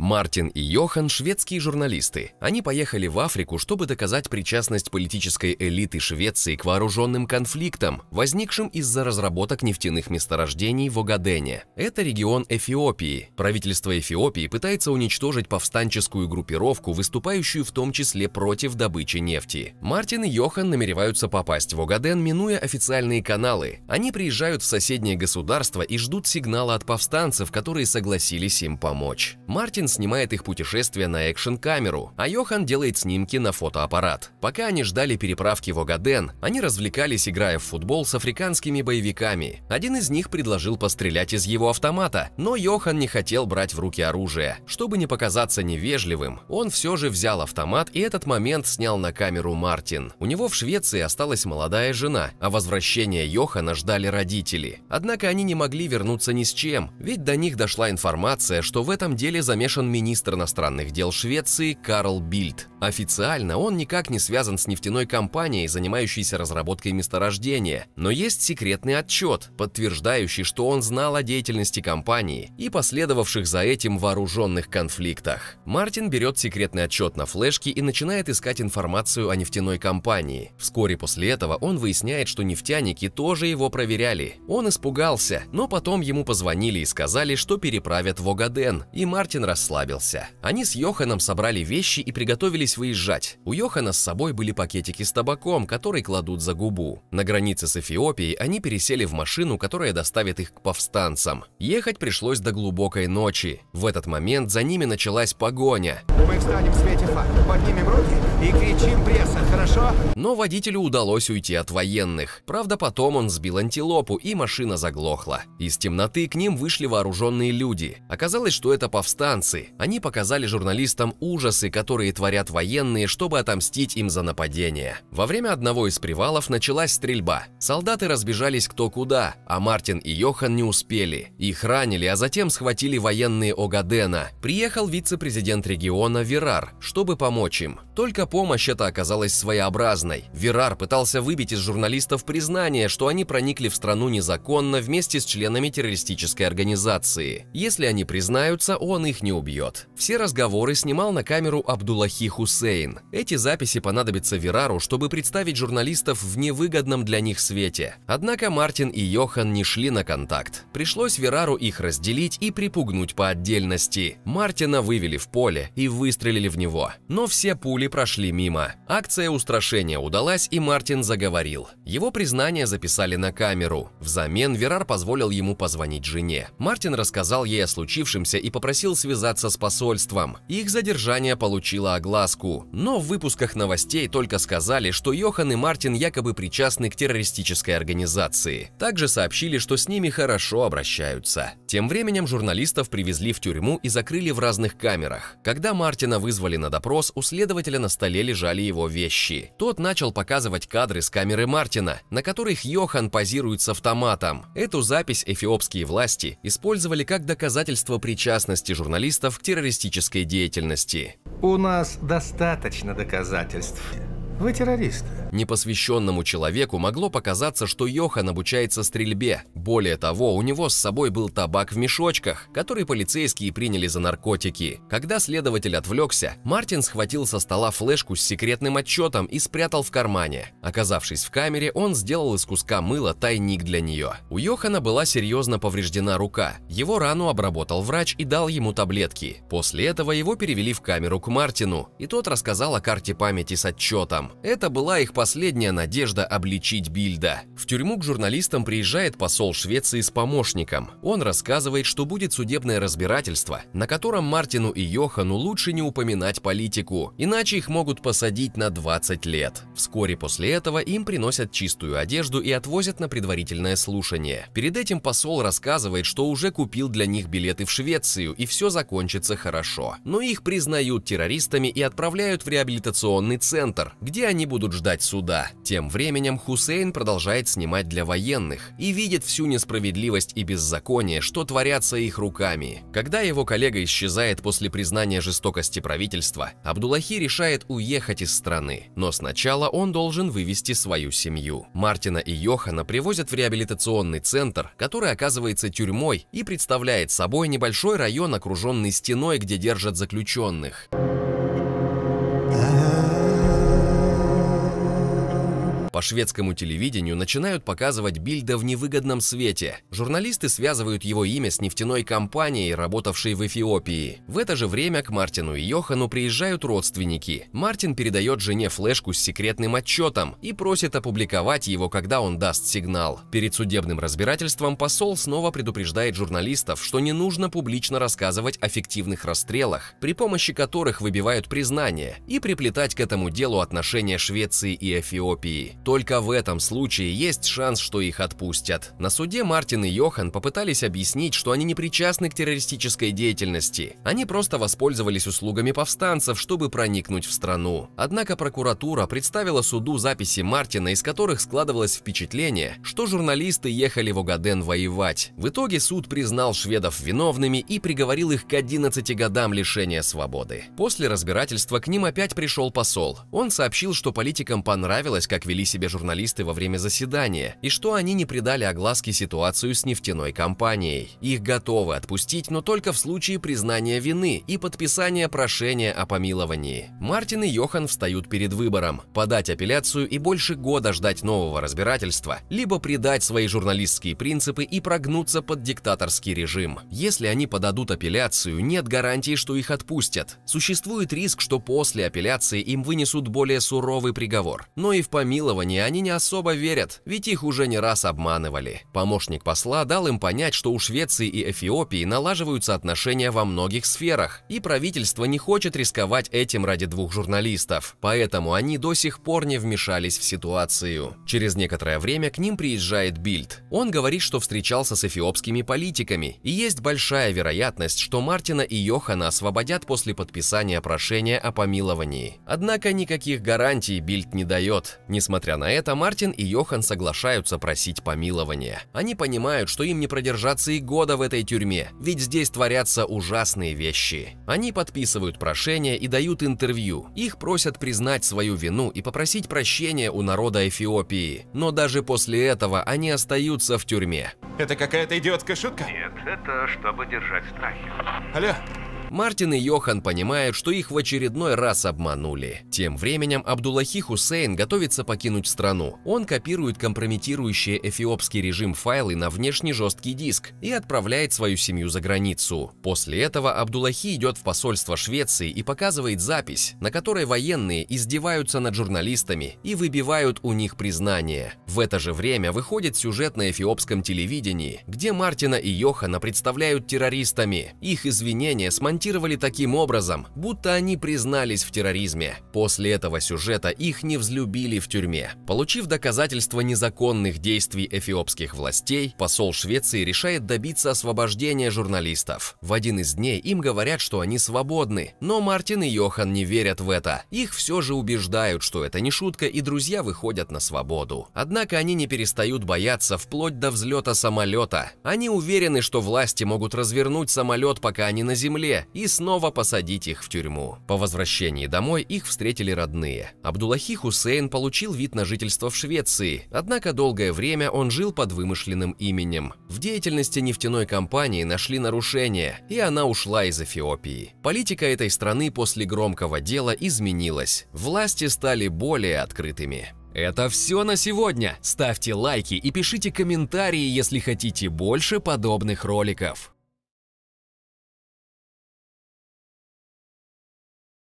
Мартин и Йохан – шведские журналисты. Они поехали в Африку, чтобы доказать причастность политической элиты Швеции к вооруженным конфликтам, возникшим из-за разработок нефтяных месторождений в Огадене. Это регион Эфиопии. Правительство Эфиопии пытается уничтожить повстанческую группировку, выступающую в том числе против добычи нефти. Мартин и Йохан намереваются попасть в Огаден, минуя официальные каналы. Они приезжают в соседнее государство и ждут сигнала от повстанцев, которые согласились им помочь. Мартин снимает их путешествие на экшн-камеру, а Йохан делает снимки на фотоаппарат. Пока они ждали переправки в Огаден, они развлекались, играя в футбол с африканскими боевиками. Один из них предложил пострелять из его автомата, но Йохан не хотел брать в руки оружие. Чтобы не показаться невежливым, он все же взял автомат и этот момент снял на камеру Мартин. У него в Швеции осталась молодая жена, а возвращение Йохана ждали родители. Однако они не могли вернуться ни с чем, ведь до них дошла информация, что в этом деле замешан опрошен министр иностранных дел Швеции Карл Бильд. Официально он никак не связан с нефтяной компанией, занимающейся разработкой месторождения, но есть секретный отчет, подтверждающий, что он знал о деятельности компании и последовавших за этим вооруженных конфликтах. Мартин берет секретный отчет на флешке и начинает искать информацию о нефтяной компании. Вскоре после этого он выясняет, что нефтяники тоже его проверяли. Он испугался, но потом ему позвонили и сказали, что переправят в Огаден, и Мартин рассказывает расслабился. Они с Йоханом собрали вещи и приготовились выезжать. У Йохана с собой были пакетики с табаком, который кладут за губу. На границе с Эфиопией они пересели в машину, которая доставит их к повстанцам. Ехать пришлось до глубокой ночи. В этот момент за ними началась погоня. Ну, мы встанем в свете факел, поднимем руки и кричим пресса, хорошо? Но водителю удалось уйти от военных. Правда, потом он сбил антилопу, и машина заглохла. Из темноты к ним вышли вооруженные люди. Оказалось, что это повстанцы, бойцы. Они показали журналистам ужасы, которые творят военные, чтобы отомстить им за нападение. Во время одного из привалов началась стрельба. Солдаты разбежались кто куда, а Мартин и Йохан не успели. Их ранили, а затем схватили военные Огадена. Приехал вице-президент региона Верар, чтобы помочь им. Только помощь эта оказалась своеобразной. Верар пытался выбить из журналистов признание, что они проникли в страну незаконно вместе с членами террористической организации. Если они признаются, он их не убьет. Все разговоры снимал на камеру Абдуллахи Хусейн. Эти записи понадобятся Верару, чтобы представить журналистов в невыгодном для них свете. Однако Мартин и Йохан не шли на контакт. Пришлось Верару их разделить и припугнуть по отдельности. Мартина вывели в поле и выстрелили в него. Но все пули прошли мимо. Акция устрашения удалась и Мартин заговорил. Его признание записали на камеру. Взамен Верар позволил ему позвонить жене. Мартин рассказал ей о случившемся и попросил связаться с посольством. Их задержание получило огласку. Но в выпусках новостей только сказали, что Йохан и Мартин якобы причастны к террористической организации. Также сообщили, что с ними хорошо обращаются. Тем временем журналистов привезли в тюрьму и закрыли в разных камерах. Когда Мартина вызвали на допрос, у следователя следователя на столе лежали его вещи. Тот начал показывать кадры с камеры Мартина, на которых Йохан позирует с автоматом. Эту запись эфиопские власти использовали как доказательство причастности журналистов к террористической деятельности. У нас достаточно доказательств. Вы террористы. Непосвященному человеку могло показаться, что Йохан обучается стрельбе. Более того, у него с собой был табак в мешочках, который полицейские приняли за наркотики. Когда следователь отвлекся, Мартин схватил со стола флешку с секретным отчетом и спрятал в кармане. Оказавшись в камере, он сделал из куска мыла тайник для нее. У Йохана была серьезно повреждена рука. Его рану обработал врач и дал ему таблетки. После этого его перевели в камеру к Мартину, и тот рассказал о карте памяти с отчетом. Это была их последняя надежда обличить Бильда. В тюрьму к журналистам приезжает посол Швеции с помощником. Он рассказывает, что будет судебное разбирательство, на котором Мартину и Йохану лучше не упоминать политику, иначе их могут посадить на 20 лет. Вскоре после этого им приносят чистую одежду и отвозят на предварительное слушание. Перед этим посол рассказывает, что уже купил для них билеты в Швецию и все закончится хорошо. Но их признают террористами и отправляют в реабилитационный центр, где где они будут ждать суда. Тем временем Хусейн продолжает снимать для военных и видит всю несправедливость и беззаконие, что творятся их руками. Когда его коллега исчезает после признания жестокости правительства, Абдулахи решает уехать из страны, но сначала он должен вывести свою семью. Мартина и Йохана привозят в реабилитационный центр, который оказывается тюрьмой и представляет собой небольшой район, окруженный стеной, где держат заключенных. По шведскому телевидению начинают показывать Бильда в невыгодном свете. Журналисты связывают его имя с нефтяной компанией, работавшей в Эфиопии. В это же время к Мартину и Йохану приезжают родственники. Мартин передает жене флешку с секретным отчетом и просит опубликовать его, когда он даст сигнал. Перед судебным разбирательством посол снова предупреждает журналистов, что не нужно публично рассказывать о фиктивных расстрелах, при помощи которых выбивают признание, и приплетать к этому делу отношения Швеции и Эфиопии только в этом случае есть шанс, что их отпустят. На суде Мартин и Йохан попытались объяснить, что они не причастны к террористической деятельности. Они просто воспользовались услугами повстанцев, чтобы проникнуть в страну. Однако прокуратура представила суду записи Мартина, из которых складывалось впечатление, что журналисты ехали в Огаден воевать. В итоге суд признал шведов виновными и приговорил их к 11 годам лишения свободы. После разбирательства к ним опять пришел посол. Он сообщил, что политикам понравилось, как вели себя себе журналисты во время заседания и что они не придали огласке ситуацию с нефтяной компанией. Их готовы отпустить, но только в случае признания вины и подписания прошения о помиловании. Мартин и Йохан встают перед выбором – подать апелляцию и больше года ждать нового разбирательства, либо предать свои журналистские принципы и прогнуться под диктаторский режим. Если они подадут апелляцию, нет гарантии, что их отпустят. Существует риск, что после апелляции им вынесут более суровый приговор, но и в помиловании обмане они не особо верят, ведь их уже не раз обманывали. Помощник посла дал им понять, что у Швеции и Эфиопии налаживаются отношения во многих сферах, и правительство не хочет рисковать этим ради двух журналистов, поэтому они до сих пор не вмешались в ситуацию. Через некоторое время к ним приезжает Бильд. Он говорит, что встречался с эфиопскими политиками, и есть большая вероятность, что Мартина и Йохана освободят после подписания прошения о помиловании. Однако никаких гарантий Бильд не дает, несмотря Несмотря на это, Мартин и Йохан соглашаются просить помилования. Они понимают, что им не продержаться и года в этой тюрьме, ведь здесь творятся ужасные вещи. Они подписывают прошение и дают интервью. Их просят признать свою вину и попросить прощения у народа Эфиопии. Но даже после этого они остаются в тюрьме. Это какая-то идиотская шутка? Нет, это чтобы держать страхи. Алло, Мартин и Йохан понимают, что их в очередной раз обманули. Тем временем Абдуллахи Хусейн готовится покинуть страну. Он копирует компрометирующие эфиопский режим файлы на внешний жесткий диск и отправляет свою семью за границу. После этого Абдуллахи идет в посольство Швеции и показывает запись, на которой военные издеваются над журналистами и выбивают у них признание. В это же время выходит сюжет на эфиопском телевидении, где Мартина и Йохана представляют террористами. Их извинения смонтированы аргументировали таким образом, будто они признались в терроризме. После этого сюжета их не взлюбили в тюрьме. Получив доказательства незаконных действий эфиопских властей, посол Швеции решает добиться освобождения журналистов. В один из дней им говорят, что они свободны, но Мартин и Йохан не верят в это. Их все же убеждают, что это не шутка, и друзья выходят на свободу. Однако они не перестают бояться вплоть до взлета самолета. Они уверены, что власти могут развернуть самолет, пока они на земле, и снова посадить их в тюрьму. По возвращении домой их встретили родные. Абдуллахи Хусейн получил вид на жительство в Швеции, однако долгое время он жил под вымышленным именем. В деятельности нефтяной компании нашли нарушение, и она ушла из Эфиопии. Политика этой страны после громкого дела изменилась. Власти стали более открытыми. Это все на сегодня. Ставьте лайки и пишите комментарии, если хотите больше подобных роликов.